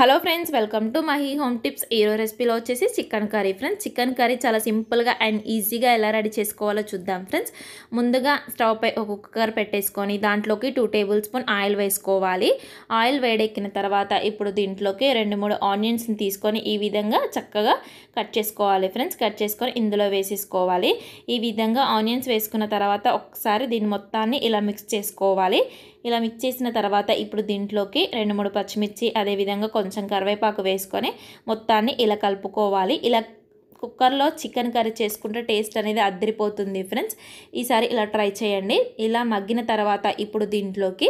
hello friends welcome to Mahi home tips ఈరో రెసిపీలో వచ్చేసి chicken curry friends chicken curry చాలా సింపుల్గా అండ్ ఈజీగా ఎలా రెడీ చేసుకోవాలో చూద్దాం ఫ్రెండ్స్ ముందుగా స్టవ్ పై ఒక కుక్కర్ పెట్టేసుకొని దాంట్లోకి టూ టేబుల్ స్పూన్ ఆయిల్ వేసుకోవాలి ఆయిల్ వేడెక్కిన తర్వాత ఇప్పుడు దీంట్లోకి రెండు మూడు ఆనియన్స్ని తీసుకొని ఈ విధంగా చక్కగా కట్ చేసుకోవాలి ఫ్రెండ్స్ కట్ చేసుకొని ఇందులో వేసేసుకోవాలి ఈ విధంగా ఆనియన్స్ వేసుకున్న తర్వాత ఒకసారి దీన్ని మొత్తాన్ని ఇలా మిక్స్ చేసుకోవాలి ఇలా మిక్స్ చేసిన తర్వాత ఇప్పుడు దీంట్లోకి రెండు మూడు పచ్చిమిర్చి అదేవిధంగా కొంచెం కరివేపాకు వేసుకొని మొత్తాన్ని ఇలా కలుపుకోవాలి ఇలా కుక్కర్లో చికెన్ కర్రీ చేసుకుంటే టేస్ట్ అనేది అద్దరిపోతుంది ఫ్రెండ్స్ ఈసారి ఇలా ట్రై చేయండి ఇలా మగ్గిన తర్వాత ఇప్పుడు దీంట్లోకి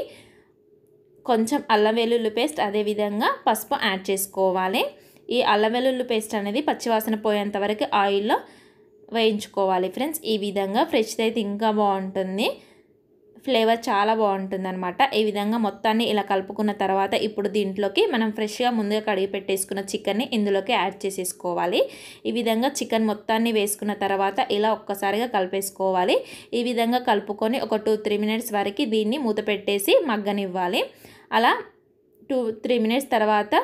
కొంచెం అల్లం వెల్లుల్లి పేస్ట్ అదేవిధంగా పసుపు యాడ్ చేసుకోవాలి ఈ అల్లం వెల్లుల్లి పేస్ట్ అనేది పచ్చివాసన పోయేంత వరకు ఆయిల్లో వేయించుకోవాలి ఫ్రెండ్స్ ఈ విధంగా ఫ్రెష్ అయితే ఇంకా బాగుంటుంది ఫ్లేవర్ చాలా బాగుంటుందన్నమాట ఈ విధంగా మొత్తాన్ని ఇలా కలుపుకున్న తర్వాత ఇప్పుడు దీంట్లోకి మనం ఫ్రెష్గా ముందుగా కడిగి పెట్టేసుకున్న చికెన్ని ఇందులోకి యాడ్ చేసేసుకోవాలి ఈ విధంగా చికెన్ మొత్తాన్ని వేసుకున్న తర్వాత ఇలా ఒక్కసారిగా కలిపేసుకోవాలి ఈ విధంగా కలుపుకొని ఒక టూ త్రీ మినిట్స్ వరకు దీన్ని మూత పెట్టేసి మగ్గనివ్వాలి అలా టూ త్రీ మినిట్స్ తర్వాత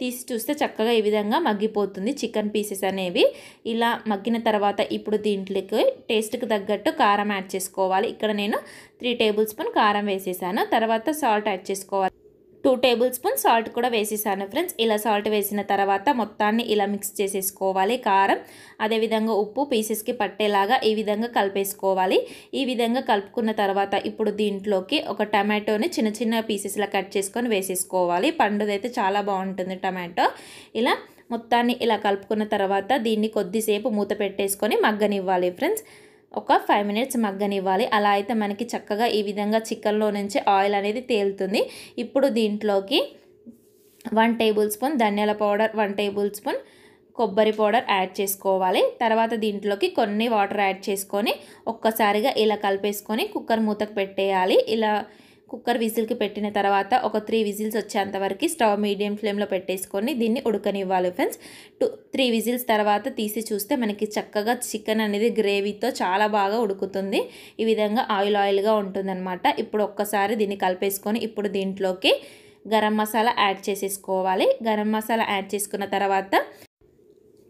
తీసి చూస్తే చక్కగా ఈ విధంగా మగ్గిపోతుంది చికెన్ పీసెస్ అనేవి ఇలా మగ్గిన తర్వాత ఇప్పుడు దీంట్లోకి టేస్ట్కి తగ్గట్టు కారం యాడ్ చేసుకోవాలి ఇక్కడ నేను త్రీ టేబుల్ స్పూన్ కారం వేసేసాను తర్వాత సాల్ట్ యాడ్ చేసుకోవాలి టూ టేబుల్ స్పూన్ సాల్ట్ కూడా వేసేసాను ఫ్రెండ్స్ ఇలా సాల్ట్ వేసిన తర్వాత మొత్తాన్ని ఇలా మిక్స్ చేసేసుకోవాలి కారం అదేవిధంగా ఉప్పు పీసెస్కి పట్టేలాగా ఈ విధంగా కలిపేసుకోవాలి ఈ విధంగా కలుపుకున్న తర్వాత ఇప్పుడు దీంట్లోకి ఒక టమాటోని చిన్న చిన్న పీసెస్లా కట్ చేసుకొని వేసేసుకోవాలి పండుదైతే చాలా బాగుంటుంది టమాటో ఇలా మొత్తాన్ని ఇలా కలుపుకున్న తర్వాత దీన్ని కొద్దిసేపు మూత పెట్టేసుకొని మగ్గనివ్వాలి ఫ్రెండ్స్ ఒక ఫైవ్ మినిట్స్ మగ్గనివ్వాలి అలా అయితే మనకి చక్కగా ఈ విధంగా చికెన్లో నుంచి ఆయిల్ అనేది తేలుతుంది ఇప్పుడు దీంట్లోకి వన్ టేబుల్ స్పూన్ ధనియాల పౌడర్ వన్ టేబుల్ స్పూన్ కొబ్బరి పౌడర్ యాడ్ చేసుకోవాలి తర్వాత దీంట్లోకి కొన్ని వాటర్ యాడ్ చేసుకొని ఒక్కసారిగా ఇలా కలిపేసుకొని కుక్కర్ మూతకు పెట్టేయాలి ఇలా కుక్కర్ విజిల్కి పెట్టిన తర్వాత ఒక త్రీ విజిల్స్ వచ్చేంత వరకు స్టవ్ మీడియం ఫ్లేమ్లో పెట్టేసుకొని దీన్ని ఉడకనివ్వాలి ఫ్రెండ్స్ టూ త్రీ విజిల్స్ తర్వాత తీసి చూస్తే మనకి చక్కగా చికెన్ అనేది గ్రేవీతో చాలా బాగా ఉడుకుతుంది ఈ విధంగా ఆయిల్ ఆయిల్గా ఉంటుందన్నమాట ఇప్పుడు ఒక్కసారి దీన్ని కలిపేసుకొని ఇప్పుడు దీంట్లోకి గరం మసాలా యాడ్ చేసేసుకోవాలి గరం మసాలా యాడ్ చేసుకున్న తర్వాత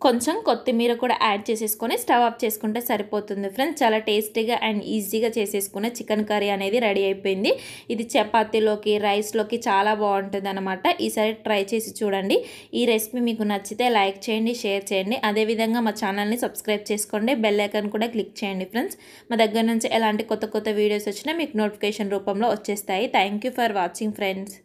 కొంచెం కొత్తిమీర కూడా యాడ్ చేసేసుకొని స్టవ్ ఆఫ్ చేసుకుంటే సరిపోతుంది ఫ్రెండ్స్ చాలా టేస్టీగా అండ్ ఈజీగా చేసేసుకున్న చికెన్ కర్రీ అనేది రెడీ అయిపోయింది ఇది చపాతీలోకి రైస్లోకి చాలా బాగుంటుంది అనమాట ఈసారి ట్రై చేసి చూడండి ఈ రెసిపీ మీకు నచ్చితే లైక్ చేయండి షేర్ చేయండి అదేవిధంగా మా ఛానల్ని సబ్స్క్రైబ్ చేసుకోండి బెల్ ఐకాన్ కూడా క్లిక్ చేయండి ఫ్రెండ్స్ మా దగ్గర నుంచి ఎలాంటి కొత్త కొత్త వీడియోస్ వచ్చినా మీకు నోటిఫికేషన్ రూపంలో వచ్చేస్తాయి థ్యాంక్ ఫర్ వాచింగ్ ఫ్రెండ్స్